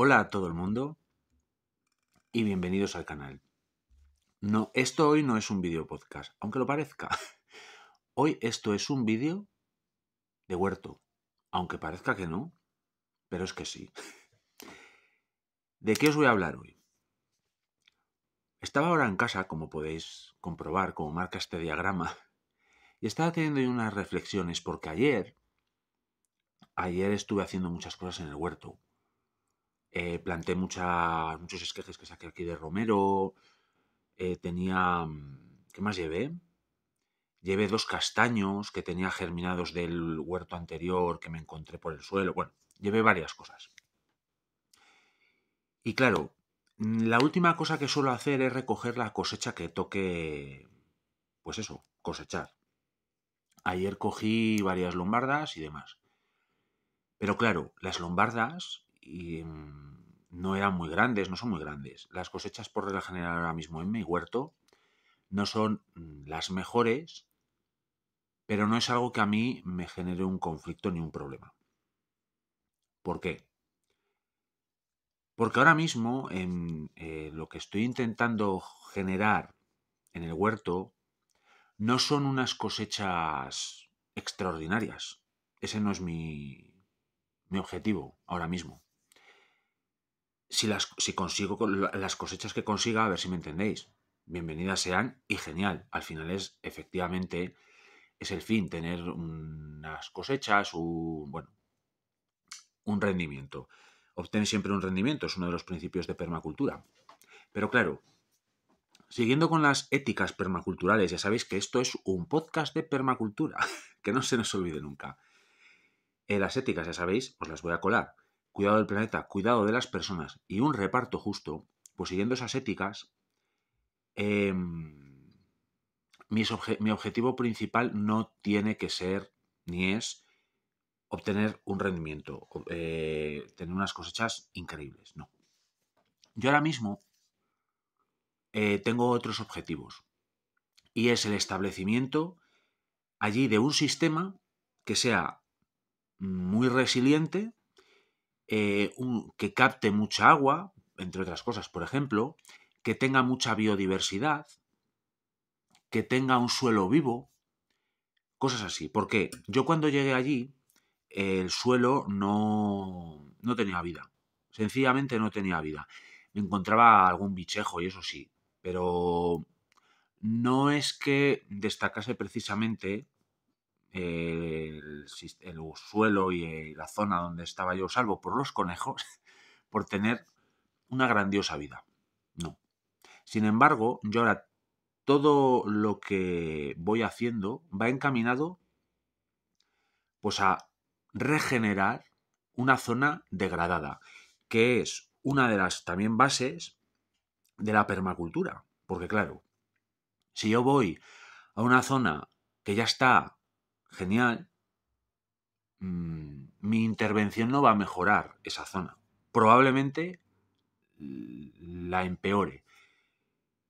Hola a todo el mundo y bienvenidos al canal. No, esto hoy no es un vídeo podcast, aunque lo parezca. Hoy esto es un vídeo de huerto, aunque parezca que no, pero es que sí. ¿De qué os voy a hablar hoy? Estaba ahora en casa, como podéis comprobar, como marca este diagrama, y estaba teniendo unas reflexiones porque ayer, ayer estuve haciendo muchas cosas en el huerto eh, planté muchos esquejes que saqué aquí de Romero. Eh, tenía. Mm, ¿Qué más llevé? Llevé dos castaños que tenía germinados del huerto anterior que me encontré por el suelo. Bueno, llevé varias cosas. Y claro, mm, la última cosa que suelo hacer es recoger la cosecha que toque. Pues eso, cosechar. Ayer cogí varias lombardas y demás. Pero claro, las lombardas y, mm, no eran muy grandes, no son muy grandes. Las cosechas por regla general ahora mismo en mi huerto no son mm, las mejores, pero no es algo que a mí me genere un conflicto ni un problema. ¿Por qué? Porque ahora mismo en, eh, lo que estoy intentando generar en el huerto no son unas cosechas extraordinarias. Ese no es mi, mi objetivo ahora mismo si, las, si consigo las cosechas que consiga, a ver si me entendéis. Bienvenidas sean y genial. Al final es efectivamente es el fin, tener unas cosechas, un, bueno, un rendimiento. Obtener siempre un rendimiento, es uno de los principios de permacultura. Pero claro, siguiendo con las éticas permaculturales, ya sabéis que esto es un podcast de permacultura, que no se nos olvide nunca. Eh, las éticas, ya sabéis, os las voy a colar cuidado del planeta, cuidado de las personas y un reparto justo, pues siguiendo esas éticas, em, mi objetivo principal no tiene que ser ni es obtener un rendimiento, eh, tener unas cosechas increíbles, no. Yo ahora mismo eh, tengo otros objetivos y es el establecimiento allí de un sistema que sea muy resiliente eh, un, que capte mucha agua, entre otras cosas, por ejemplo, que tenga mucha biodiversidad, que tenga un suelo vivo, cosas así. Porque yo cuando llegué allí, el suelo no, no tenía vida. Sencillamente no tenía vida. Me encontraba algún bichejo, y eso sí, pero no es que destacase precisamente el, suelo y eh, la zona donde estaba yo salvo por los conejos, por tener una grandiosa vida. No. Sin embargo, yo ahora todo lo que voy haciendo va encaminado pues a regenerar una zona degradada, que es una de las también bases de la permacultura, porque claro, si yo voy a una zona que ya está genial, mm, mi intervención no va a mejorar esa zona. Probablemente la empeore.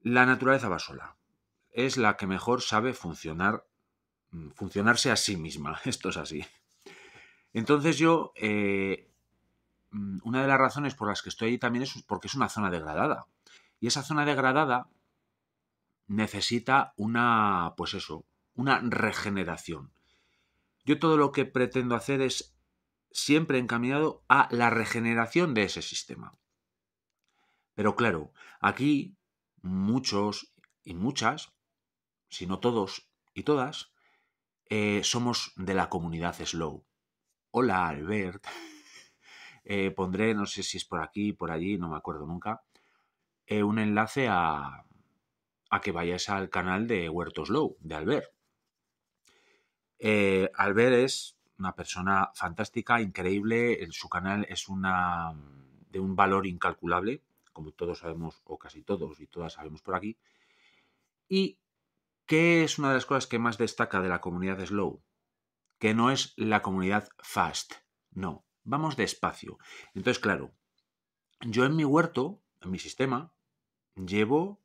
La naturaleza va sola. Es la que mejor sabe funcionar, mm, funcionarse a sí misma. Esto es así. Entonces yo, eh, mm, una de las razones por las que estoy ahí también es porque es una zona degradada. Y esa zona degradada necesita una, pues eso, una regeneración. Yo todo lo que pretendo hacer es siempre encaminado a la regeneración de ese sistema. Pero claro, aquí muchos y muchas, si no todos y todas, eh, somos de la comunidad Slow. Hola Albert. Eh, pondré, no sé si es por aquí, por allí, no me acuerdo nunca, eh, un enlace a, a que vayáis al canal de Huerto Slow, de Albert. Eh, Albert es una persona fantástica, increíble, en su canal es una mm, de un valor incalculable, como todos sabemos, o casi todos y todas sabemos por aquí. ¿Y qué es una de las cosas que más destaca de la comunidad Slow? Que no es la comunidad Fast, no, vamos despacio. Entonces, claro, yo en mi huerto, en mi sistema, llevo,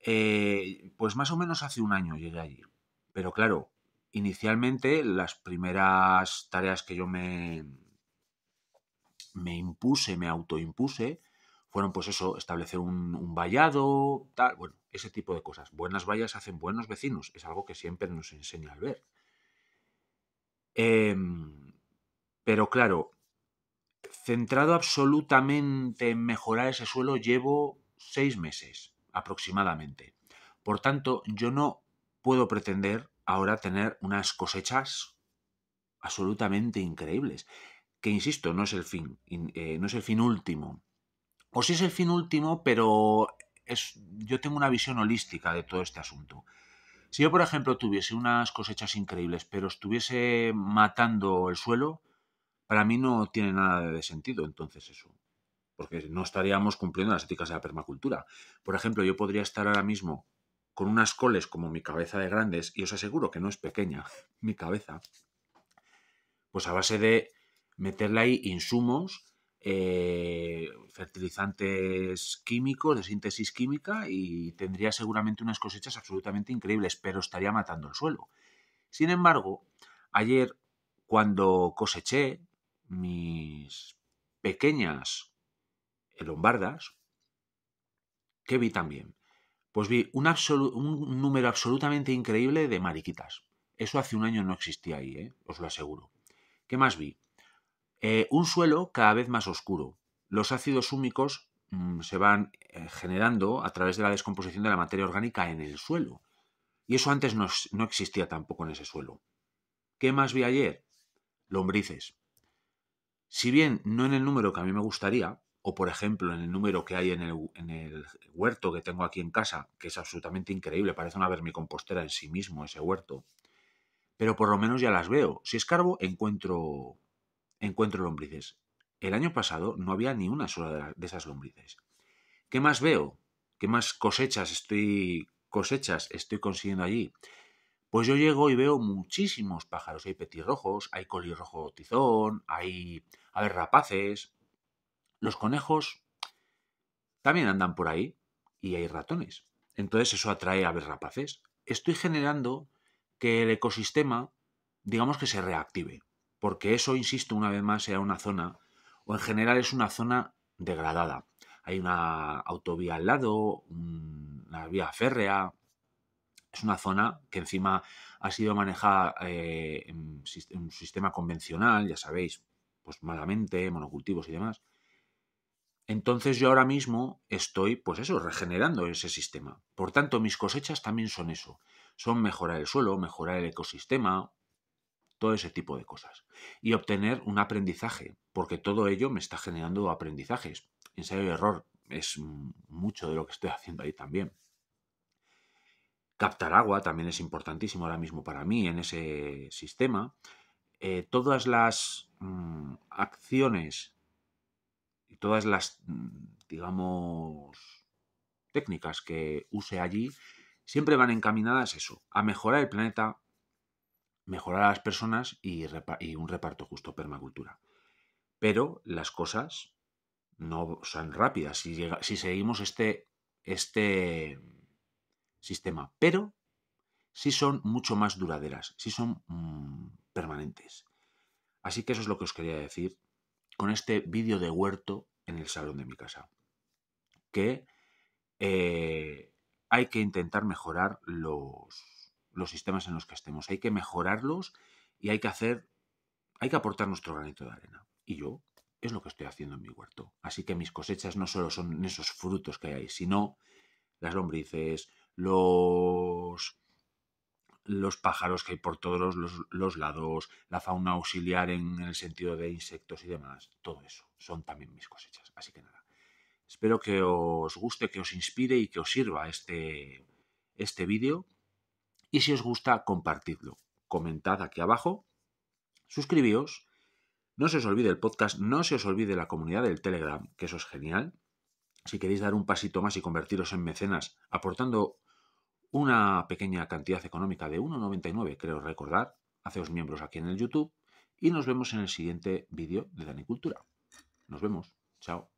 eh, pues más o menos hace un año llegué allí. Pero claro, Inicialmente, las primeras tareas que yo me, me impuse, me autoimpuse, fueron pues eso, establecer un, vallado, tal, bueno, ese tipo de cosas. Buenas vallas hacen buenos vecinos, es algo que siempre nos enseña al ver. Em, pero claro, centrado absolutamente en mejorar ese suelo llevo seis meses aproximadamente. Por tanto, yo no puedo pretender ahora tener unas cosechas absolutamente increíbles, que insisto, no es el fin, eh, no es el fin último. O sí es el fin último, pero es, yo tengo una visión holística de todo este asunto. Si yo, por ejemplo, tuviese unas cosechas increíbles, pero estuviese matando el suelo, para mí no tiene nada de sentido entonces eso. Porque no estaríamos cumpliendo las éticas de la permacultura. Por ejemplo, yo podría estar ahora mismo con unas coles como mi cabeza de grandes, y os aseguro que no es pequeña mi cabeza, pues a base de meterle ahí insumos, eh, fertilizantes químicos, de síntesis química, y tendría seguramente unas cosechas absolutamente increíbles, pero estaría matando el suelo. Sin embargo, ayer cuando coseché mis pequeñas lombardas, ¿qué vi también? Pues vi un, número absolutamente increíble de mariquitas. Eso hace un año no existía ahí, ¿eh? os lo aseguro. ¿Qué más vi? Eh, un suelo cada vez más oscuro. Los ácidos húmicos mm, se van eh, generando a través de la descomposición de la materia orgánica en el suelo. Y eso antes no, no existía tampoco en ese suelo. ¿Qué más vi ayer? Lombrices. Si bien no en el número que a mí me gustaría, o por ejemplo en el número que hay en el, en el, huerto que tengo aquí en casa, que es absolutamente increíble, parece una vermicompostera en sí mismo ese huerto, pero por lo menos ya las veo. Si escarbo, encuentro, encuentro lombrices. El año pasado no había ni una sola de, esas lombrices. ¿Qué más veo? ¿Qué más cosechas estoy, cosechas estoy consiguiendo allí? Pues yo llego y veo muchísimos pájaros. Hay petirrojos, hay colirrojo tizón, hay ver rapaces, los conejos también andan por ahí y hay ratones. Entonces eso atrae aves rapaces. Estoy generando que el ecosistema, digamos que se reactive, porque eso, insisto, una vez más sea una zona, o en general es una zona degradada. Hay una autovía al lado, una vía férrea, es una zona que encima ha sido manejada eh, en un sistema convencional, ya sabéis, pues malamente, monocultivos y demás. Entonces yo ahora mismo estoy, pues eso, regenerando ese sistema. Por tanto, mis cosechas también son eso. Son mejorar el suelo, mejorar el ecosistema, todo ese tipo de cosas. Y obtener un aprendizaje, porque todo ello me está generando aprendizajes. Ensayo y error es mucho de lo que estoy haciendo ahí también. Captar agua también es importantísimo ahora mismo para mí en ese sistema. Eh, todas las mm, acciones todas las, mm, digamos, técnicas que use allí, siempre van encaminadas a eso, a mejorar el planeta, mejorar a las personas y, un reparto justo permacultura. Pero las cosas no son rápidas si, seguimos este, este sistema, pero sí son mucho más duraderas, sí son mm, permanentes. Así que eso es lo que os quería decir con este vídeo de huerto en el salón de mi casa. Que eh, hay que intentar mejorar los, los sistemas en los que estemos. Hay que mejorarlos y hay que hacer, hay que aportar nuestro granito de arena. Y yo es lo que estoy haciendo en mi huerto. Así que mis cosechas no solo son esos frutos que hay ahí, sino las lombrices, los los pájaros que hay por todos los, lados, la fauna auxiliar en el sentido de insectos y demás, todo eso son también mis cosechas. Así que nada, espero que os guste, que os inspire y que os sirva este, este vídeo. Y si os gusta, compartidlo. Comentad aquí abajo, suscribíos, no se os olvide el podcast, no se os olvide la comunidad del Telegram, que eso es genial. Si queréis dar un pasito más y convertiros en mecenas aportando una pequeña cantidad económica de 1,99 creo recordar, haceos miembros aquí en el YouTube y nos vemos en el siguiente vídeo de Danicultura. Nos vemos, chao.